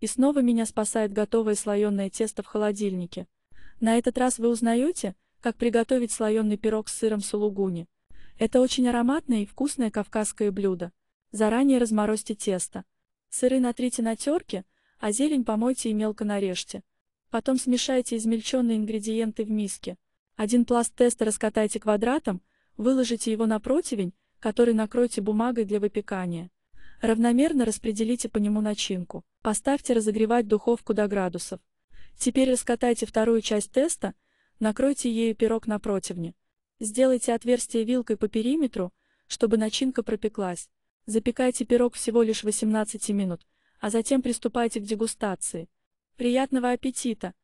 И снова меня спасает готовое слоеное тесто в холодильнике. На этот раз вы узнаете, как приготовить слоеный пирог с сыром сулугуни. Это очень ароматное и вкусное кавказское блюдо. Заранее разморозьте тесто. Сыры натрите на терке, а зелень помойте и мелко нарежьте. Потом смешайте измельченные ингредиенты в миске. Один пласт теста раскатайте квадратом, выложите его на противень, который накройте бумагой для выпекания. Равномерно распределите по нему начинку. Поставьте разогревать духовку до градусов. Теперь раскатайте вторую часть теста, накройте ею пирог на противне. Сделайте отверстие вилкой по периметру, чтобы начинка пропеклась. Запекайте пирог всего лишь 18 минут, а затем приступайте к дегустации. Приятного аппетита!